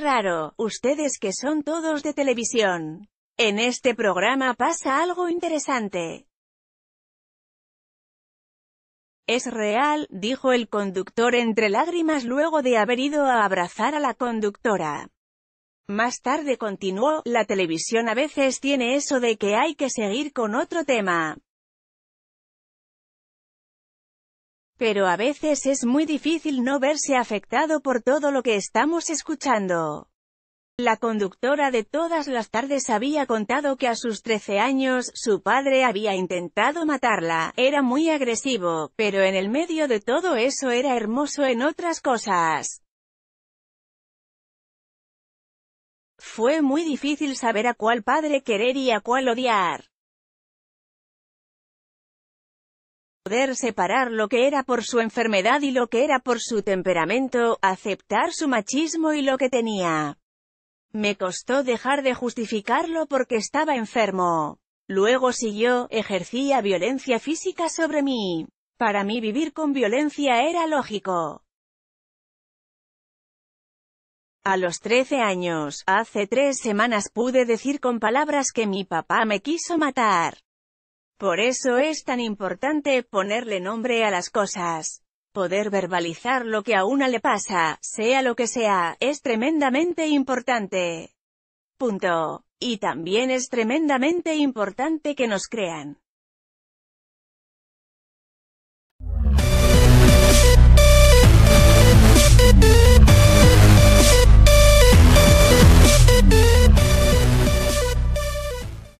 raro, ustedes que son todos de televisión. En este programa pasa algo interesante. Es real, dijo el conductor entre lágrimas luego de haber ido a abrazar a la conductora. Más tarde continuó, la televisión a veces tiene eso de que hay que seguir con otro tema. Pero a veces es muy difícil no verse afectado por todo lo que estamos escuchando. La conductora de todas las tardes había contado que a sus 13 años, su padre había intentado matarla, era muy agresivo, pero en el medio de todo eso era hermoso en otras cosas. Fue muy difícil saber a cuál padre querer y a cuál odiar. poder separar lo que era por su enfermedad y lo que era por su temperamento, aceptar su machismo y lo que tenía. Me costó dejar de justificarlo porque estaba enfermo. Luego siguió, ejercía violencia física sobre mí. Para mí vivir con violencia era lógico. A los 13 años, hace tres semanas pude decir con palabras que mi papá me quiso matar. Por eso es tan importante ponerle nombre a las cosas. Poder verbalizar lo que a una le pasa, sea lo que sea, es tremendamente importante. Punto. Y también es tremendamente importante que nos crean.